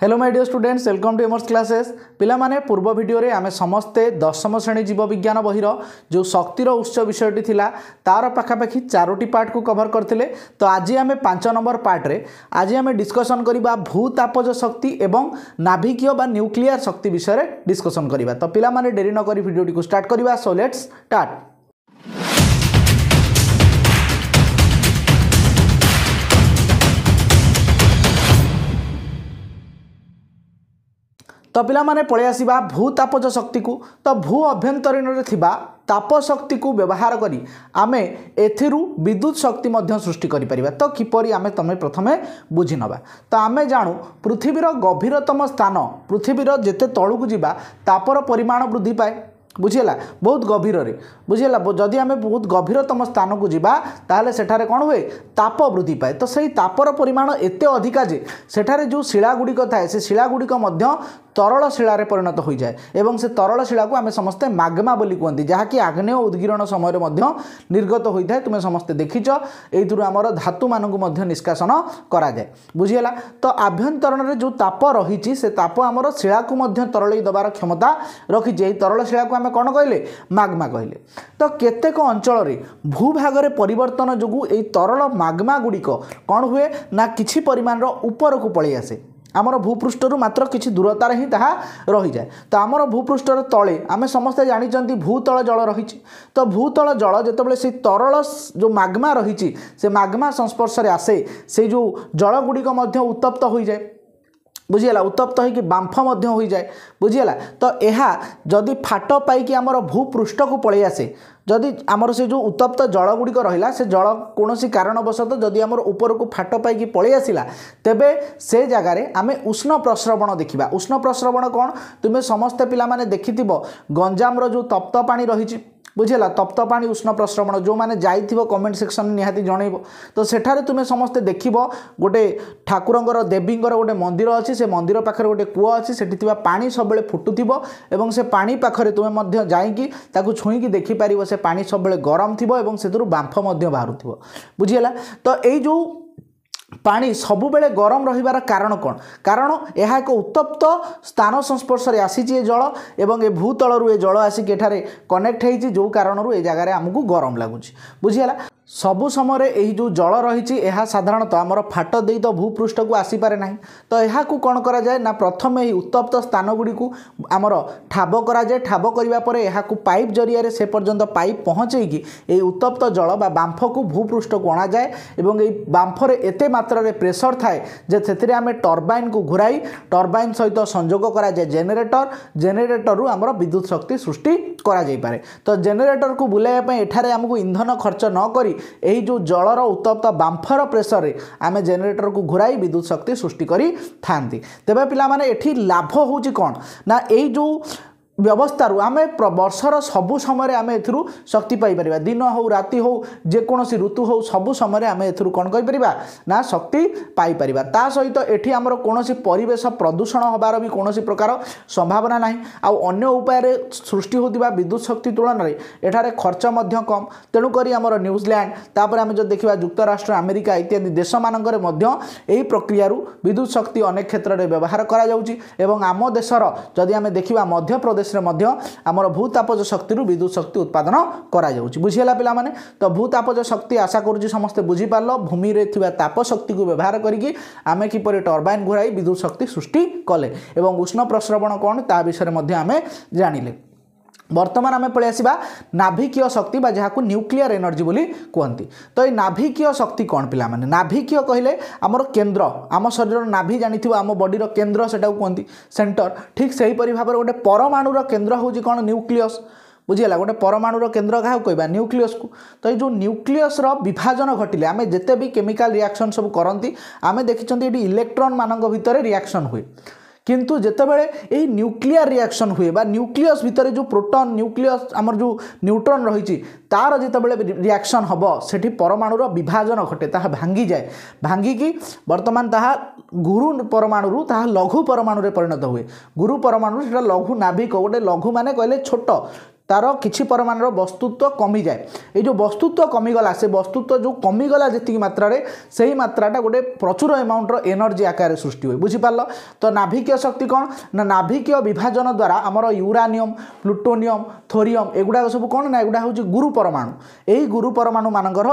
hello my dear students welcome to এমর্স classes পিলামানে পূর্ব ভিডিওরে আমি সমস্তে দশম শ্রেণী জীববিজ্ঞান বহির যে শক্তির উৎস বিষয়টি লা তার পাখাপাখি চারোটি পার্টকু কভর করলে তো আজ আমি পাঁচ নম্বর পার্টরে আজ আমি ডিসকসন করা ভূতাপজ শক্তি এবং নাভিকীয় বা নিউক্লিয়ার শক্তি বিষয়ে ডিসকসন করা তো পিলামানে ডেরি নকরি ভিডিওটি স্টার্ট করা সো লেটস স্টার্ট ତ ପିଲାମାନେ ପଳେଇ ଆସିବା ଭୂ ତାପଜ ଶକ୍ତିକୁ ତ ଭୂ ଅଭ୍ୟନ୍ତରୀଣରେ ଥିବା ତାପ ଶକ୍ତିକୁ ବ୍ୟବହାର କରି ଆମେ ଏଥିରୁ ବିଦ୍ୟୁତ୍ ଶକ୍ତି ମଧ୍ୟ ସୃଷ୍ଟି କରିପାରିବା ତ କିପରି ଆମେ ତୁମେ ପ୍ରଥମେ ବୁଝିନେବା ତ ଆମେ ଜାଣୁ ପୃଥିବୀର ଗଭୀରତମ ସ୍ଥାନ ପୃଥିବୀର ଯେତେ ତଳକୁ ଯିବା ତାପର ପରିମାଣ ବୃଦ୍ଧି ପାଏ ବୁଝିହେଲା ବହୁତ ଗଭୀରରେ ବୁଝିହେଲା ଯଦି ଆମେ ବହୁତ ଗଭୀରତମ ସ୍ଥାନକୁ ଯିବା ତାହେଲେ ସେଠାରେ କ'ଣ ହୁଏ ତାପ ବୃଦ୍ଧି ପାଏ ତ ସେଇ ତାପର ପରିମାଣ ଏତେ ଅଧିକା ଯେ ସେଠାରେ ଯେଉଁ ଶିଳାଗୁଡ଼ିକ ଥାଏ ସେ ଶିଳାଗୁଡ଼ିକ ମଧ୍ୟ ତରଳ ଶିଳାରେ ପରିଣତ ହୋଇଯାଏ ଏବଂ ସେ ତରଳ ଶିଳାକୁ ଆମେ ସମସ୍ତେ ମାଗମା ବୋଲି କୁହନ୍ତି ଯାହାକି ଆଗ୍ନେୟ ଉଦ୍ଗୀରଣ ସମୟରେ ମଧ୍ୟ ନିର୍ଗତ ହୋଇଥାଏ ତୁମେ ସମସ୍ତେ ଦେଖିଛ ଏଇଥିରୁ ଆମର ଧାତୁମାନଙ୍କୁ ମଧ୍ୟ ନିଷ୍କାସନ କରାଯାଏ ବୁଝିହେଲା ତ ଆଭ୍ୟନ୍ତରଣରେ ଯେଉଁ ତାପ ରହିଛି ସେ ତାପ ଆମର ଶିଳାକୁ ମଧ୍ୟ ତରଳେଇ ଦେବାର କ୍ଷମତା ରଖିଛି ଏହି ତରଳ ଶିଳାକୁ ଆମେ କ'ଣ କହିଲେ ମାଗମା କହିଲେ ତ କେତେକ ଅଞ୍ଚଳରେ ଭୂଭାଗରେ ପରିବର୍ତ୍ତନ ଯୋଗୁଁ ଏହି ତରଳ ମାଗମା ଗୁଡ଼ିକ କ'ଣ ହୁଏ ନା କିଛି ପରିମାଣର ଉପରକୁ ପଳେଇ ଆସେ ଆମର ଭୂପୃଷ୍ଠରୁ ମାତ୍ର କିଛି ଦୂରତାରେ ହିଁ ତାହା ରହିଯାଏ ତ ଆମର ଭୂପୃଷ୍ଠର ତଳେ ଆମେ ସମସ୍ତେ ଜାଣିଛନ୍ତି ଭୂତଳ ଜଳ ରହିଛି ତ ଭୂତଳ ଜଳ ଯେତେବେଳେ ସେଇ ତରଳ ଯେଉଁ ମାଗମା ରହିଛି ସେ ମାଗମା ସଂସ୍ପର୍ଶରେ ଆସେ ସେଇ ଯେଉଁ ଜଳଗୁଡ଼ିକ ମଧ୍ୟ ଉତ୍ତପ୍ତ ହୋଇଯାଏ ବୁଝିହେଲା ଉତ୍ତପ୍ତ ହୋଇକି ବାମ୍ଫ ମଧ୍ୟ ହୋଇଯାଏ ବୁଝିହେଲା ତ ଏହା ଯଦି ଫାଟ ପାଇକି ଆମର ଭୂପୃଷ୍ଠକୁ ପଳେଇ ଆସେ ଯଦି ଆମର ସେ ଯେଉଁ ଉତ୍ତପ୍ତ ଜଳଗୁଡ଼ିକ ରହିଲା ସେ ଜଳ କୌଣସି କାରଣବଶତଃ ଯଦି ଆମର ଉପରକୁ ଫାଟ ପାଇକି ପଳେଇ ଆସିଲା ତେବେ ସେ ଜାଗାରେ ଆମେ ଉଷ୍ଣ ପ୍ରସ୍ରବଣ ଦେଖିବା ଉଷ୍ଣ ପ୍ରସ୍ରବଣ କ'ଣ ତୁମେ ସମସ୍ତେ ପିଲାମାନେ ଦେଖିଥିବ ଗଞ୍ଜାମର ଯେଉଁ ତପ୍ତ ପାଣି ରହିଛି ବୁଝିଲା ତପ୍ତ ପାଣି ଉଷ୍ଣ ପ୍ରସ୍ରବଣ ଯେଉଁମାନେ ଯାଇଥିବ କମେଣ୍ଟ ସେକ୍ସନ୍ ନିହାତି ଜଣେଇବ ତ ସେଠାରେ ତୁମେ ସମସ୍ତେ ଦେଖିବ ଗୋଟେ ଠାକୁରଙ୍କର ଦେବୀଙ୍କର ଗୋଟେ ମନ୍ଦିର ଅଛି ସେ ମନ୍ଦିର ପାଖରେ ଗୋଟେ କୂଅ ଅଛି ସେଠି ଥିବା ପାଣି ସବୁବେଳେ ଫୁଟୁଥିବ ଏବଂ ସେ ପାଣି ପାଖରେ ତୁମେ ମଧ୍ୟ ଯାଇକି ତାକୁ ଛୁଇଁକି ଦେଖିପାରିବ ସେ ସେ ପାଣି ସବୁବେଳେ ଗରମ ଥିବ ଏବଂ ସେଥିରୁ ବାମ୍ଫ ମଧ୍ୟ ବାହାରୁଥିବ ବୁଝିଗଲା ତ ଏଇ ଯେଉଁ ପାଣି ସବୁବେଳେ ଗରମ ରହିବାର କାରଣ କ'ଣ କାରଣ ଏହା ଏକ ଉତ୍ତପ୍ତ ସ୍ଥାନ ସଂସ୍ପର୍ଶରେ ଆସିଛି ଏ ଜଳ ଏବଂ ଏ ଭୂତଳରୁ ଏ ଜଳ ଆସିକି ଏଠାରେ କନେକ୍ଟ ହେଇଛି ଯେଉଁ କାରଣରୁ ଏ ଜାଗାରେ ଆମକୁ ଗରମ ଲାଗୁଛି ବୁଝିହେଲା ସବୁ ସମୟରେ ଏହି ଯେଉଁ ଜଳ ରହିଛି ଏହା ସାଧାରଣତଃ ଆମର ଫାଟ ଦେଇ ତ ଭୂପୃଷ୍ଠକୁ ଆସିପାରେ ନାହିଁ ତ ଏହାକୁ କ'ଣ କରାଯାଏ ନା ପ୍ରଥମେ ଏହି ଉତ୍ତପ୍ତ ସ୍ଥାନଗୁଡ଼ିକୁ ଆମର ଠାବ କରାଯାଏ ଠାବ କରିବା ପରେ ଏହାକୁ ପାଇପ୍ ଜରିଆରେ ସେ ପର୍ଯ୍ୟନ୍ତ ପାଇପ୍ ପହଞ୍ଚେଇକି ଏହି ଉତ୍ତପ୍ତ ଜଳ ବା ବାମ୍ଫକୁ ଭୂପୃଷ୍ଠକୁ ଅଣାଯାଏ ଏବଂ ଏହି ବାମ୍ଫରେ ଏତେ ମାତ୍ରାରେ ପ୍ରେସର ଥାଏ ଯେ ସେଥିରେ ଆମେ ଟର୍ବାଇନ୍କୁ ଘୁରାଇ ଟର୍ବାଇନ୍ ସହିତ ସଂଯୋଗ କରାଯାଏ ଜେନେରେଟର ଜେନେରେଟରରୁ ଆମର ବିଦ୍ୟୁତ୍ ଶକ୍ତି ସୃଷ୍ଟି କରାଯାଇପାରେ ତ ଜେନେରେଟରକୁ ବୁଲାଇବା ପାଇଁ ଏଠାରେ ଆମକୁ ଇନ୍ଧନ ଖର୍ଚ୍ଚ ନକରି এই ଯେଉଁ ଜଳର ଉତ୍ତପ୍ତ ବାମ୍ଫର ପ୍ରେସରରେ ଆମେ ଜେନେରେଟରକୁ ଘୁରାଇ ବିଦ୍ୟୁତ ଶକ୍ତି ସୃଷ୍ଟି କରିଥାନ୍ତି ତେବେ ପିଲାମାନେ ଏଠି ଲାଭ ହେଉଛି କ'ଣ ନା ଏଇ ଯେଉଁ ବ୍ୟବସ୍ଥାରୁ ଆମେ ବର୍ଷର ସବୁ ସମୟରେ ଆମେ ଏଥିରୁ ଶକ୍ତି ପାଇପାରିବା ଦିନ ହଉ ରାତି ହଉ ଯେକୌଣସି ଋତୁ ହଉ ସବୁ ସମୟରେ ଆମେ ଏଥିରୁ କ'ଣ କରିପାରିବା ନା ଶକ୍ତି ପାଇପାରିବା ତା ସହିତ ଏଠି ଆମର କୌଣସି ପରିବେଶ ପ୍ରଦୂଷଣ ହେବାର ବି କୌଣସି ପ୍ରକାର ସମ୍ଭାବନା ନାହିଁ ଆଉ ଅନ୍ୟ ଉପାୟରେ ସୃଷ୍ଟି ହେଉଥିବା ବିଦ୍ୟୁତ ଶକ୍ତି ତୁଳନାରେ ଏଠାରେ ଖର୍ଚ୍ଚ ମଧ୍ୟ କମ୍ ତେଣୁକରି ଆମର ନ୍ୟୁଜିଲ୍ୟାଣ୍ଡ ତାପରେ ଆମେ ଯଦି ଦେଖିବା ଯୁକ୍ତରାଷ୍ଟ୍ର ଆମେରିକା ଇତ୍ୟାଦି ଦେଶମାନଙ୍କରେ ମଧ୍ୟ ଏହି ପ୍ରକ୍ରିୟାରୁ ବିଦ୍ୟୁତ ଶକ୍ତି ଅନେକ କ୍ଷେତ୍ରରେ ବ୍ୟବହାର କରାଯାଉଛି ଏବଂ ଆମ ଦେଶର ଯଦି ଆମେ ଦେଖିବା ମଧ୍ୟପ୍ରଦେଶ বাংলাদেশে মধ্যে আমার ভূতাপজ শক্তির বিদ্যুৎ শক্তি উৎপাদন করা যাচ্ছে বুঝিগাল পিলামানে তো ভূতাপজ শক্তি আশা করছি সমস্তে বুঝিপারল ভূমিরে থাকা তাপ শক্তি ব্যবহার করি আমি কিপর টর্বাইন ঘুরাই বিদ্যুৎ শক্তি সৃষ্টি কলে এবং উষ্ণ প্রস্রবণ কোণ তা বিষয়ে মধ্যে আমি জাঁলে বর্তমান আমি পড়ে আসবা নাভিকীয় শক্তি বা যা নিউক্লিয়ার এনর্জি বলে কুহতি তো এই নাভিকীয় শক্তি কণ পিলা মানে নাভিকীয় কহিলে আমার কেন্দ্র আমার শরীর নাভি জাঁথিব আম বডির কেন্দ্র সেটা কুহতি সেন্টর ঠিক সেইপরি ভাবে গোটে পরমাণুর কেন্দ্র হচ্ছে কোণ নিউক্লিয়স বুঝিগলা গোটে পরমাণুর কেন্দ্র কাহু কহবা নিউক্লিয়সকু তো এই যে নিউক্লিয়সর বিভাজন ঘটিলে আমি যেতে বি কেমিকাল রিয়াকশন সব করতে আমি দেখি এটি ইলেকট্রন মানক ভিতরে রিয়াকশন হুয়ে কিন্তু ଯେତେବେଳେ ଏଇ ନ୍ୟୁକ୍ଲିଆର ରିଆକ୍ସନ୍ ହୁଏ ବା ନ୍ୟୁକ୍ଲିୟସ୍ ଭିତରେ ଯେଉଁ ପ୍ରୋଟନ୍ ନ୍ୟୁକ୍ଲିୟସ୍ ଆମର ଯେଉଁ ନ୍ୟୁଟ୍ରନ୍ ରହିଛି ତା'ର ଯେତେବେଳେ ରିଆକ୍ସନ୍ ହେବ ସେଠି ପରମାଣୁର ବିଭାଜନ ଘଟେ ତାହା ଭାଙ୍ଗିଯାଏ ଭାଙ୍ଗିକି ବର୍ତ୍ତମାନ ତାହା ଗୁରୁ ପରମାଣୁରୁ ତାହା ଲଘୁ ପରମାଣୁରେ ପରିଣତ ହୁଏ ଗୁରୁ ପରମାଣୁରୁ ସେଟା ଲଘୁ ନାଭିକ ଗୋଟେ ଲଘୁ ମାନେ କହିଲେ ଛୋଟ তার କିଛି ପରିମାଣର ବସ୍ତୁତ୍ୱ କମିଯାଏ ଏଇ ଯେଉଁ ବସ୍ତୁତ୍ୱ କମିଗଲା ସେ ବସ୍ତୁତ୍ୱ ଯେଉଁ କମିଗଲା ଯେତିକି ମାତ୍ରାରେ ସେହି ମାତ୍ରାଟା ଗୋଟେ ପ୍ରଚୁର ଏମାଉଣ୍ଟର ଏନର୍ଜି ଆକାରରେ ସୃଷ୍ଟି ହୁଏ ବୁଝିପାରିଲ ତ ନାଭିକୀୟ ଶକ୍ତି କ'ଣ ନା ନାଭିକୀୟ ବିଭାଜନ ଦ୍ୱାରା ଆମର ୟୁରାନିୟମ୍ ପ୍ଲୁଟୋନିୟମ୍ ଥୋରିୟମ୍ ଏଗୁଡ଼ାକ ସବୁ କ'ଣ ନା ଏଗୁଡ଼ା ହେଉଛି ଗୁରୁ ପରମାଣୁ ଏହି ଗୁରୁ ପରମାଣୁମାନଙ୍କର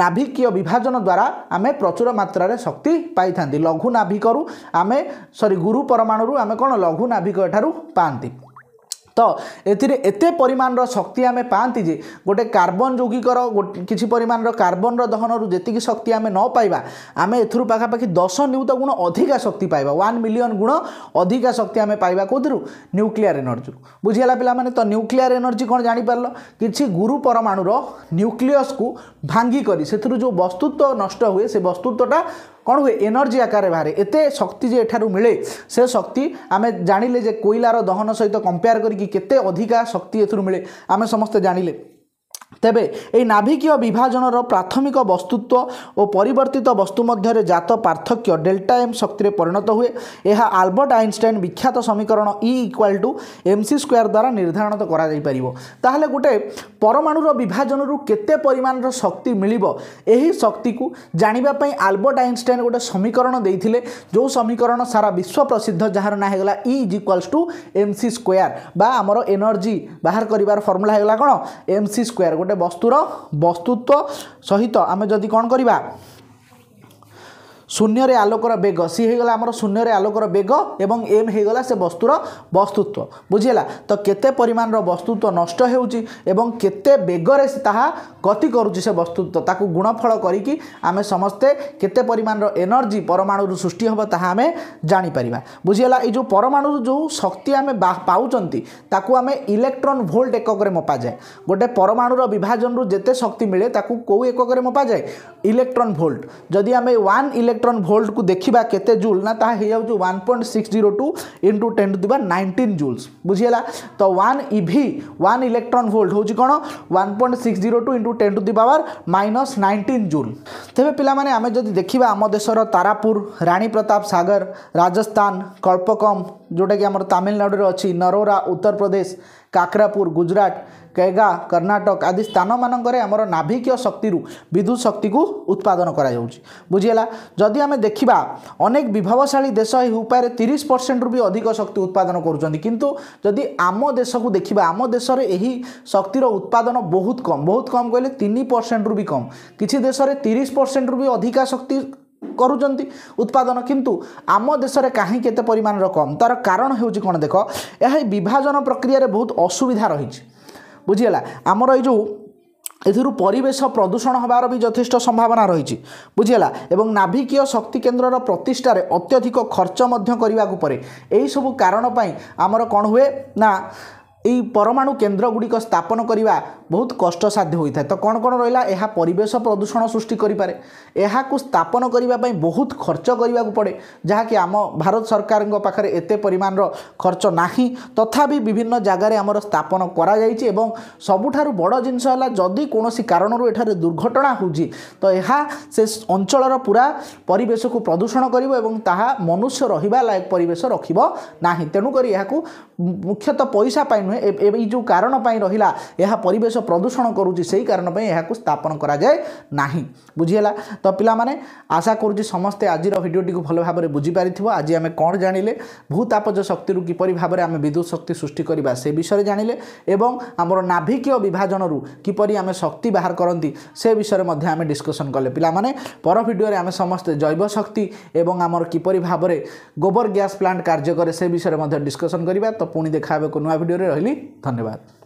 ନାଭିକୀୟ ବିଭାଜନ ଦ୍ୱାରା ଆମେ ପ୍ରଚୁର ମାତ୍ରାରେ ଶକ୍ତି ପାଇଥାନ୍ତି ଲଘୁ ନାଭିକରୁ ଆମେ ସରି ଗୁରୁ ପରମାଣୁରୁ ଆମେ କ'ଣ ଲଘୁ ନାଭିକ ଏଠାରୁ ପାଆନ୍ତି তো এতে এতে পরিমাণর শক্তি আমি পাঁতি যে গোটে কার্বন যৌগিকর কিছু পরিমাণর কার্বনর দহনর যেত শক্তি আমি ন পাইবা আমি এর পাখাপাখি দশ নিউত গুণ অধিকা শক্তি পাইবা ওয়ান মিলিয়ন গুণ অধিকা শক্তি আমি পাইবা কোথাও নিউক্লিয়ার এনর্জি বুঝিগালা পিলা মানে তো নিউক্লিয়ার এনর্জি কোণ জাঁপারল কিছু গুরু পরমাণুর নিউক্লিয়সকু ভাঙ্গি করে সে যে বস্তুত্ব নষ্ট হুয়ে সে বস্তুত্বটা କ'ଣ ହୁଏ ଏନର୍ଜି ଆକାରରେ ବାହାରେ ଏତେ ଶକ୍ତି ଯେ ଏଠାରୁ ମିଳେ ସେ ଶକ୍ତି ଆମେ ଜାଣିଲେ ଯେ କୋଇଲାର ଦହନ ସହିତ କମ୍ପେୟାର କରିକି କେତେ ଅଧିକା ଶକ୍ତି ଏଥିରୁ ମିଳେ ଆମେ ସମସ୍ତେ ଜାଣିଲେ ତେବେ ଏହି ନାଭିକୀୟ ବିଭାଜନର ପ୍ରାଥମିକ ବସ୍ତୁତ୍ୱ ଓ ପରିବର୍ତ୍ତିତ ବସ୍ତୁ ମଧ୍ୟରେ ଜାତ ପାର୍ଥକ୍ୟ ଡେଲ୍ଟା ଏମ୍ ଶକ୍ତିରେ ପରିଣତ ହୁଏ ଏହା ଆଲବର୍ଟ ଆଇନଷ୍ଟାଇନ୍ ବିଖ୍ୟାତ ସମୀକରଣ E equal to M C square ଦ୍ୱାରା ନିର୍ଦ୍ଧାରଣ କରାଯାଇପାରିବ ତାହେଲେ ଗୋଟେ ପରମାଣୁର ବିଭାଜନରୁ କେତେ ପରିମାଣର ଶକ୍ତି ମିଳିବ ଏହି ଶକ୍ତିକୁ ଜାଣିବା ପାଇଁ ଆଲବର୍ଟ ଆଇନଷ୍ଟାଇନ୍ ଗୋଟେ ସମୀକରଣ ଦେଇଥିଲେ ଯେଉଁ ସମୀକରଣ ସାରା ବିଶ୍ୱ ପ୍ରସିଦ୍ଧ ଯାହାର ନାଁ ହେଇଗଲା E is equals to M C square ବା ଆମର ଏନର୍ଜି ବାହାର କରିବାର ଫର୍ମୁଲା ହେଇଗଲା କ'ଣ ଏମ୍ ସି ସ୍କୋୟାର গোটে বস্তুর বস্তুত্ব সহিত আমি যদি କ'ଣ କରିବା শূন্যরে আলোকর বেগ সি হয়ে গলা আমার শূন্যরে আলোকর বেগ এবং এম হয়ে গলা সে বস্তুর বস্তুত্ব বুঝিলা তো কেতে পরিমাণর বস্তুত্ব নষ্ট হেউচি এবং কেতে বেগরে তাহা গতি করুচি সে বস্তুত্ব তাকে গুণফল করিকি আমি সমস্তে কেতে পরিমাণর এনর্জি পরমাণুর সৃষ্টি হব তাহা আমি জাঁপারা বুঝিলা এই যে পরমাণুর যে শক্তি আমি পাওছেন তাকে আমি ইলেকট্রন ভোল্ট এককরে মপা যায় গোটে পরমাণুর বিভাজনর যেতে শক্তি মিলে তাকে কেউ এককরে মপা যায় ইলেকট্রন ভোল্ট যদি আমি ওয়ান ইলেকট্রন ଇଲେକ୍ଟ୍ରନ୍ ଭୋଲ୍ଟକୁ ଦେଖିବା କେତେ ଜୁଲ୍ ନା ତାହା ହେଇଯାଉଛି one point six zero two into ten to ଦିବା ନାଇଣ୍ଟିନ୍ ଜୁଲ୍ସ ବୁଝିହେଲା ତ one E V one electron volt ହେଉଛି କ'ଣ one point six zero two into ten to the power minus nineteen joule ତେବେ ପିଲାମାନେ ଆମେ ଯଦି ଦେଖିବା ଆମ ଦେଶର ତାରାପୁର ରାଣୀ ପ୍ରତାପ ସାଗର ରାଜସ୍ଥାନ କଳ୍ପକମ୍ ଯେଉଁଟାକି ଆମର ତାମିଲନାଡ଼ୁରେ ଅଛି ନରୋରା ଉତ୍ତରପ୍ରଦେଶ କାକରାପୁର ଗୁଜୁରାଟ କେଗା କର୍ଣ୍ଣାଟକ ଆଦି ସ୍ଥାନମାନଙ୍କରେ ଆମର ନାଭିକୀୟ ଶକ୍ତିରୁ ବିଦ୍ୟୁତ ଶକ୍ତିକୁ ଉତ୍ପାଦନ କରାଯାଉଛି ବୁଝିହେଲା ଯଦି ଆମେ ଦେଖିବା ଅନେକ ବିଭବଶାଳୀ ଦେଶ ଏହି ଉପାୟରେ ତିରିଶ ପରସେଣ୍ଟରୁ ବି ଅଧିକ ଶକ୍ତି ଉତ୍ପାଦନ କରୁଛନ୍ତି କିନ୍ତୁ ଯଦି ଆମ ଦେଶକୁ ଦେଖିବା ଆମ ଦେଶରେ ଏହି ଶକ୍ତିର ଉତ୍ପାଦନ ବହୁତ କମ୍ ବହୁତ କମ୍ କହିଲେ ତିନି ପରସେଣ୍ଟରୁ ବି କମ୍ କିଛି ଦେଶରେ ତିରିଶ ପରସେଣ୍ଟରୁ ବି ଅଧିକା ଶକ୍ତି କରୁଛନ୍ତି ଉତ୍ପାଦନ କିନ୍ତୁ ଆମ ଦେଶରେ କାହିଁକି ଏତେ ପରିମାଣର କମ୍ ତା'ର କାରଣ ହେଉଛି କ'ଣ ଦେଖ ଏହା ଏହି ବିଭାଜନ ପ୍ରକ୍ରିୟାରେ ବହୁତ ଅସୁବିଧା ରହିଛି ବୁଝିଗଲା ଆମର ଏଇ ଯେଉଁ ଏଥିରୁ ପରିବେଶ ପ୍ରଦୂଷଣ ହେବାର ବି ଯଥେଷ୍ଟ ସମ୍ଭାବନା ରହିଛି ବୁଝିହେଲା ଏବଂ ନାଭିକୀୟ ଶକ୍ତି କେନ୍ଦ୍ରର ପ୍ରତିଷ୍ଠାରେ ଅତ୍ୟଧିକ ଖର୍ଚ୍ଚ ମଧ୍ୟ କରିବାକୁ ପଡ଼େ ଏହିସବୁ କାରଣ ପାଇଁ ଆମର କ'ଣ ହୁଏ ନା এই ପରମାଣୁ କେନ୍ଦ୍ରଗୁଡ଼ିକ ସ୍ଥାପନ କରିବା ବହୁତ କଷ୍ଟସାଧ୍ୟ ହୋଇଥାଏ ତ କ'ଣ କ'ଣ ରହିଲା ଏହା ପରିବେଶ ପ୍ରଦୂଷଣ ସୃଷ୍ଟି କରିପାରେ ଏହାକୁ ସ୍ଥାପନ କରିବା ପାଇଁ ବହୁତ ଖର୍ଚ୍ଚ କରିବାକୁ ପଡ଼େ ଯାହାକି ଆମ ଭାରତ ସରକାରଙ୍କ ପାଖରେ ଏତେ ପରିମାଣର ଖର୍ଚ୍ଚ ନାହିଁ ତଥାପି ବିଭିନ୍ନ ଜାଗାରେ ଆମର ସ୍ଥାପନ କରାଯାଇଛି ଏବଂ ସବୁଠାରୁ ବଡ଼ ଜିନିଷ ହେଲା ଯଦି କୌଣସି କାରଣରୁ ଏଠାରେ ଦୁର୍ଘଟଣା ହେଉଛି ତ ଏହା ସେ ଅଞ୍ଚଳର ପୁରା ପରିବେଶକୁ ପ୍ରଦୂଷଣ କରିବ ଏବଂ ତାହା ମନୁଷ୍ୟ ରହିବା ଲାୟକ ପରିବେଶ ରଖିବ ନାହିଁ ତେଣୁକରି ଏହାକୁ ମୁଖ୍ୟତଃ ପଇସା ପାଇଁ नुहे यही जो कारण रहा यह परेश प्रदूषण करुच्ची कारण यहाँ स्थापन କରାଯାଏ ନାହିଁ ବୁଝିହେଲା ତ ପିଲାମାନେ ଆଶା କରୁଛି ସମସ୍ତେ ଆଜିର ଭିଡ଼ିଓଟିକୁ ଭଲ ଭାବରେ ବୁଝିପାରିଥିବ ଆଜି ଆମେ କ'ଣ ଜାଣିଲେ ଭୂତାପଜ ଶକ୍ତିରୁ କିପରି ଭାବରେ ଆମେ ବିଦ୍ୟୁତ୍ ଶକ୍ତି ସୃଷ୍ଟି କରିବା ସେ ବିଷୟରେ ଜାଣିଲେ ଏବଂ ଆମର ନାଭିକୀୟ ବିଭାଜନରୁ କିପରି ଆମେ ଶକ୍ତି ବାହାର କରନ୍ତି ସେ ବିଷୟରେ ମଧ୍ୟ ଆମେ ଡିସ୍କସନ୍ କଲେ ପିଲାମାନେ ପର ଭିଡ଼ିଓରେ ଆମେ ସମସ୍ତେ ଜୈବ ଶକ୍ତି ଏବଂ ଆମର କିପରି ଭାବରେ ଗୋବର ଗ୍ୟାସ୍ ପ୍ଲାଣ୍ଟ କାର୍ଯ୍ୟ କରେ ସେ ବିଷୟରେ ମଧ୍ୟ ଡିସ୍କସନ୍ କରିବା ତ ପୁଣି ଦେଖା ହେବ ଏକ ନୂଆ ଭିଡ଼ିଓରେ ରହିଲା लिए धन्यवाद